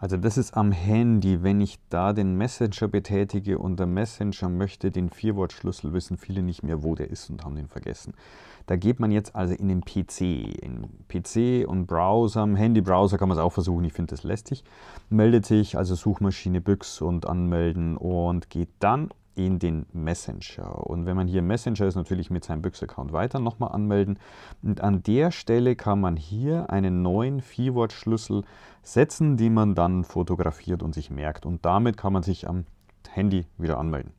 Also das ist am Handy, wenn ich da den Messenger betätige und der Messenger möchte den Vierwortschlüssel wissen, viele nicht mehr, wo der ist und haben den vergessen. Da geht man jetzt also in den PC, in PC und Browser, im Handy-Browser kann man es auch versuchen, ich finde das lästig, meldet sich also Suchmaschine Büchs und anmelden und geht dann in den Messenger. Und wenn man hier Messenger ist, natürlich mit seinem büchse account weiter nochmal anmelden. Und an der Stelle kann man hier einen neuen wort schlüssel setzen, den man dann fotografiert und sich merkt. Und damit kann man sich am Handy wieder anmelden.